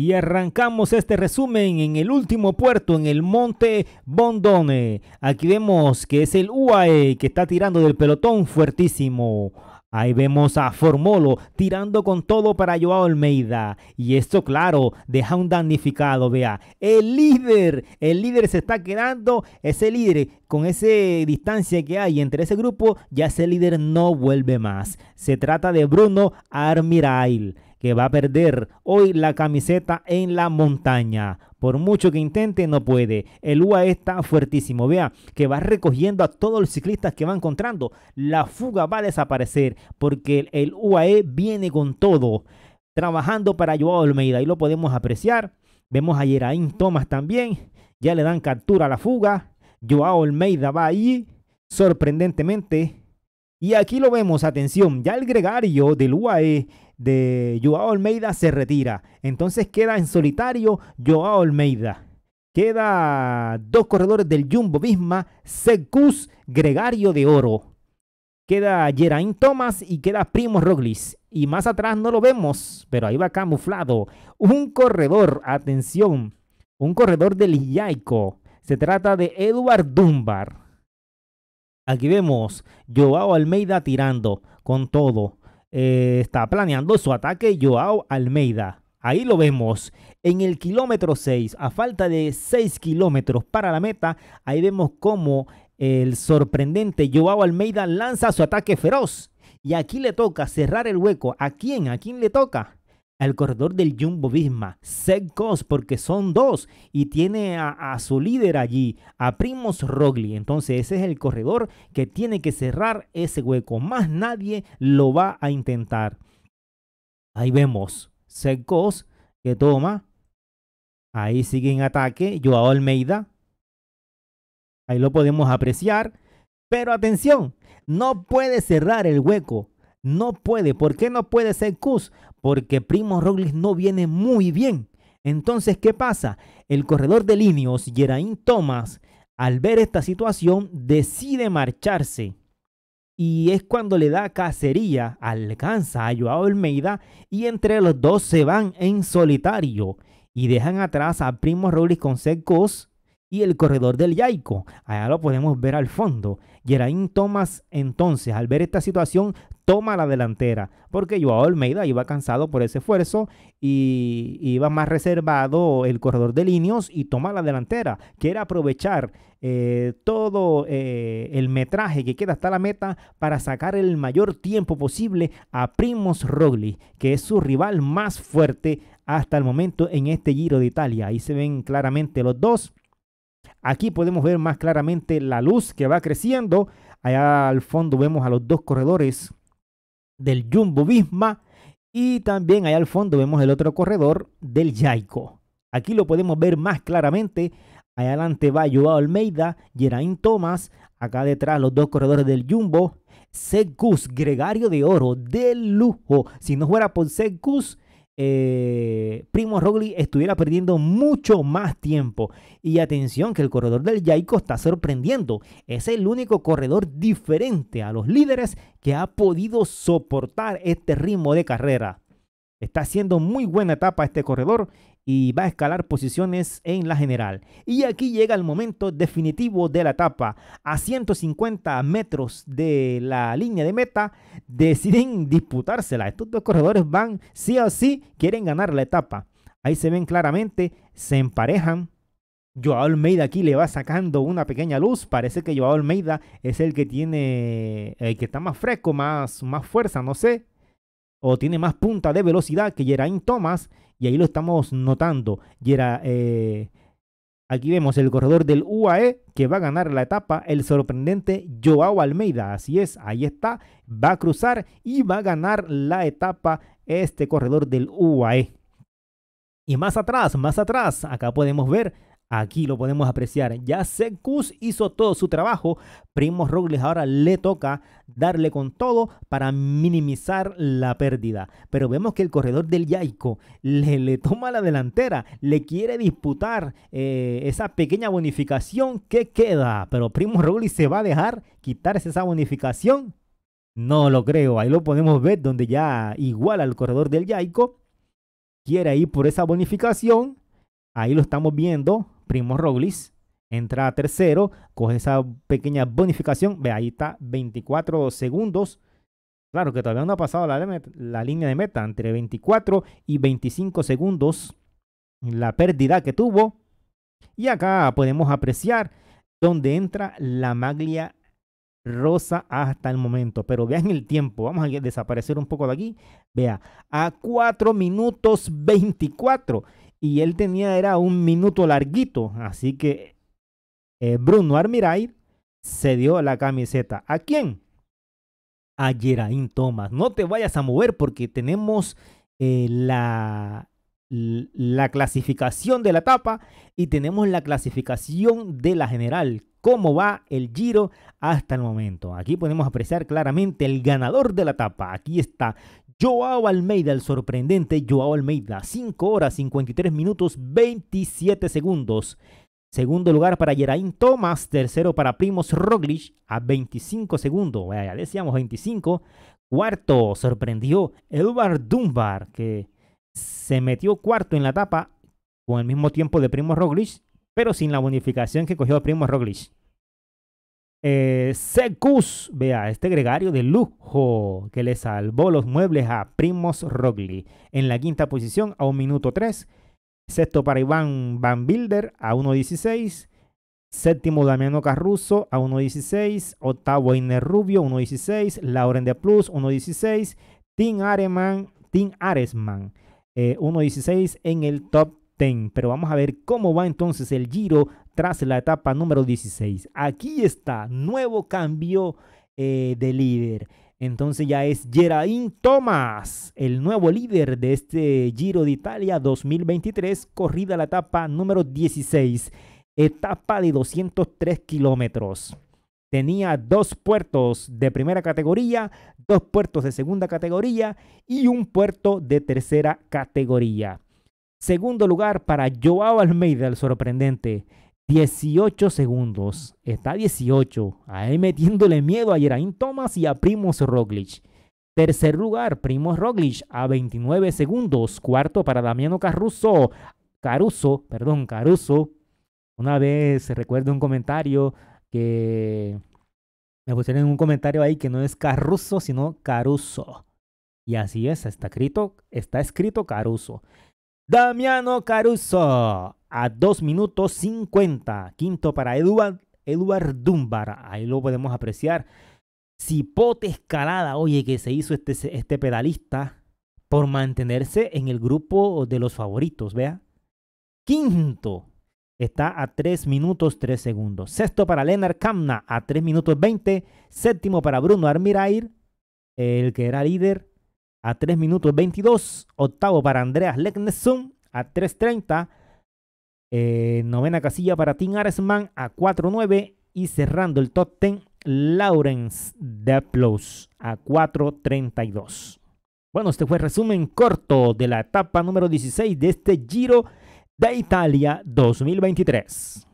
Y arrancamos este resumen en el último puerto, en el Monte Bondone. Aquí vemos que es el UAE que está tirando del pelotón fuertísimo. Ahí vemos a Formolo tirando con todo para Joao Almeida. Y esto, claro, deja un damnificado, vea. El líder, el líder se está quedando. Ese líder, con esa distancia que hay entre ese grupo, ya ese líder no vuelve más. Se trata de Bruno Armirail que va a perder hoy la camiseta en la montaña. Por mucho que intente, no puede. El UAE está fuertísimo. Vea que va recogiendo a todos los ciclistas que va encontrando. La fuga va a desaparecer porque el UAE viene con todo, trabajando para Joao Almeida. Y lo podemos apreciar. Vemos a Geraint Thomas también. Ya le dan captura a la fuga. Joao Almeida va ahí, sorprendentemente. Y aquí lo vemos, atención, ya el gregario del UAE de Joao Almeida se retira. Entonces queda en solitario Joao Almeida. Queda dos corredores del Jumbo Visma, Secus Gregario de Oro. Queda Geraint Thomas y queda Primo Roglis. Y más atrás no lo vemos, pero ahí va camuflado. Un corredor, atención, un corredor del Yaico. Se trata de Edward Dunbar. Aquí vemos Joao Almeida tirando con todo. Eh, está planeando su ataque Joao Almeida. Ahí lo vemos. En el kilómetro 6, a falta de 6 kilómetros para la meta, ahí vemos cómo el sorprendente Joao Almeida lanza su ataque feroz. Y aquí le toca cerrar el hueco. ¿A quién? ¿A quién le toca? al corredor del Jumbo Visma, Secos, porque son dos, y tiene a, su líder allí, a Primos Rogli. Entonces, ese es el corredor que tiene que cerrar ese hueco. Más nadie lo va a intentar. Ahí vemos, Secos que toma. Ahí sigue en ataque, Joao Almeida. Ahí lo podemos apreciar. Pero atención, no puede cerrar el hueco no puede. ¿Por qué no puede ser Cus? Porque Primo Roglic no viene muy bien. Entonces, ¿qué pasa? El corredor de líneas Geraint Thomas, al ver esta situación, decide marcharse. Y es cuando le da cacería, alcanza a Joao Almeida y entre los dos se van en solitario y dejan atrás a Primo Roglic con Seth y el corredor del Yaico. Allá lo podemos ver al fondo. Geraint Thomas entonces, al ver esta situación, toma la delantera, porque Joao Almeida iba cansado por ese esfuerzo y iba más reservado el corredor de líneas y toma la delantera. Quiere aprovechar eh, todo eh, el metraje que queda hasta la meta para sacar el mayor tiempo posible a Primos Rogli, que es su rival más fuerte hasta el momento en este Giro de Italia. Ahí se ven claramente los dos. Aquí podemos ver más claramente la luz que va creciendo. Allá al fondo vemos a los dos corredores del Jumbo Visma y también allá al fondo vemos el otro corredor del Jaico. Aquí lo podemos ver más claramente. Allá adelante va Joao Almeida, Geraint Thomas, acá detrás los dos corredores del Jumbo, Secus, Gregario de Oro, del lujo. Si no fuera por Secus, eh, Primo Rogli estuviera perdiendo mucho más tiempo. Y atención que el corredor del Yaico está sorprendiendo. Es el único corredor diferente a los líderes que ha podido soportar este ritmo de carrera. Está haciendo muy buena etapa este corredor y va a escalar posiciones en la general. Y aquí llega el momento definitivo de la etapa. A 150 metros de la línea de meta deciden disputársela. Estos dos corredores van sí o sí, quieren ganar la etapa. Ahí se ven claramente, se emparejan. Joao Almeida aquí le va sacando una pequeña luz. Parece que Joao Almeida es el que tiene, el que está más fresco, más, más fuerza, no sé o tiene más punta de velocidad que Geraint Thomas y ahí lo estamos notando. Eh, aquí vemos el corredor del UAE que va a ganar la etapa, el sorprendente Joao Almeida. Así es, ahí está, va a cruzar y va a ganar la etapa este corredor del UAE. Y más atrás, más atrás, acá podemos ver Aquí lo podemos apreciar. Ya Secus hizo todo su trabajo. Primo Roglic ahora le toca darle con todo para minimizar la pérdida. Pero vemos que el corredor del Yaico le, le toma la delantera. Le quiere disputar eh, esa pequeña bonificación que queda. Pero Primo Roglic se va a dejar quitarse esa bonificación. No lo creo. Ahí lo podemos ver donde ya igual al corredor del Yaico. Quiere ir por esa bonificación. Ahí lo estamos viendo Primo Roglic entra tercero, coge esa pequeña bonificación, vea ahí está 24 segundos. Claro que todavía no ha pasado la, la línea de meta, entre 24 y 25 segundos la pérdida que tuvo. Y acá podemos apreciar donde entra la maglia rosa hasta el momento. Pero vean el tiempo. Vamos a desaparecer un poco de aquí. Vea, a 4 minutos 24 y él tenía era un minuto larguito, así que eh, Bruno Armiray se dio la camiseta. ¿A quién? A Geraint Thomas. No te vayas a mover porque tenemos eh, la, la clasificación de la etapa y tenemos la clasificación de la general. Cómo va el giro hasta el momento. Aquí podemos apreciar claramente el ganador de la etapa. Aquí está Joao Almeida, el sorprendente Joao Almeida, 5 horas 53 minutos 27 segundos. Segundo lugar para Geraint Thomas, tercero para Primos Roglic a 25 segundos, ya decíamos 25. Cuarto sorprendió Edward Dunbar, que se metió cuarto en la etapa con el mismo tiempo de Primo Roglic, pero sin la bonificación que cogió Primo Roglic. Eh, Secus, vea, este gregario de lujo que le salvó los muebles a Primos Rogli. En la quinta posición a 1 minuto 3. Sexto para Iván Van Bilder a 1.16. Séptimo Damiano Carruso a 1.16. Octavo Iner Rubio 1.16. Lauren de Plus 1.16. Tim Areman, Tim Aresman eh, 1.16 en el top 10. Pero vamos a ver cómo va entonces el giro tras la etapa número 16. Aquí está, nuevo cambio eh, de líder. Entonces ya es Geraint Thomas, el nuevo líder de este Giro de Italia 2023, corrida la etapa número 16, etapa de 203 kilómetros. Tenía dos puertos de primera categoría, dos puertos de segunda categoría y un puerto de tercera categoría. Segundo lugar para Joao Almeida, el sorprendente. 18 segundos. Está 18. ahí metiéndole miedo a Geraint Thomas y a Primoz Roglic. Tercer lugar, Primoz Roglic a 29 segundos. Cuarto para Damiano Caruso. Caruso, perdón, Caruso. Una vez recuerdo un comentario que me pusieron un comentario ahí que no es Caruso, sino Caruso. Y así es, está escrito, está escrito Caruso. Damiano Caruso a 2 minutos 50. Quinto para Eduard, Eduard Dunbar. Ahí lo podemos apreciar. Cipote Escalada, oye, que se hizo este, este pedalista por mantenerse en el grupo de los favoritos, vea. Quinto está a 3 minutos 3 segundos. Sexto para Lennart Kamna a 3 minutos 20. Séptimo para Bruno Armirair, el que era líder, a 3 minutos 22. Octavo para Andreas Legnesson a 3.30. Eh, novena casilla para Tim Aresman a 4'9 y cerrando el top 10, Lawrence Deplos a 4.32. Bueno, este fue el resumen corto de la etapa número 16 de este Giro de Italia 2023.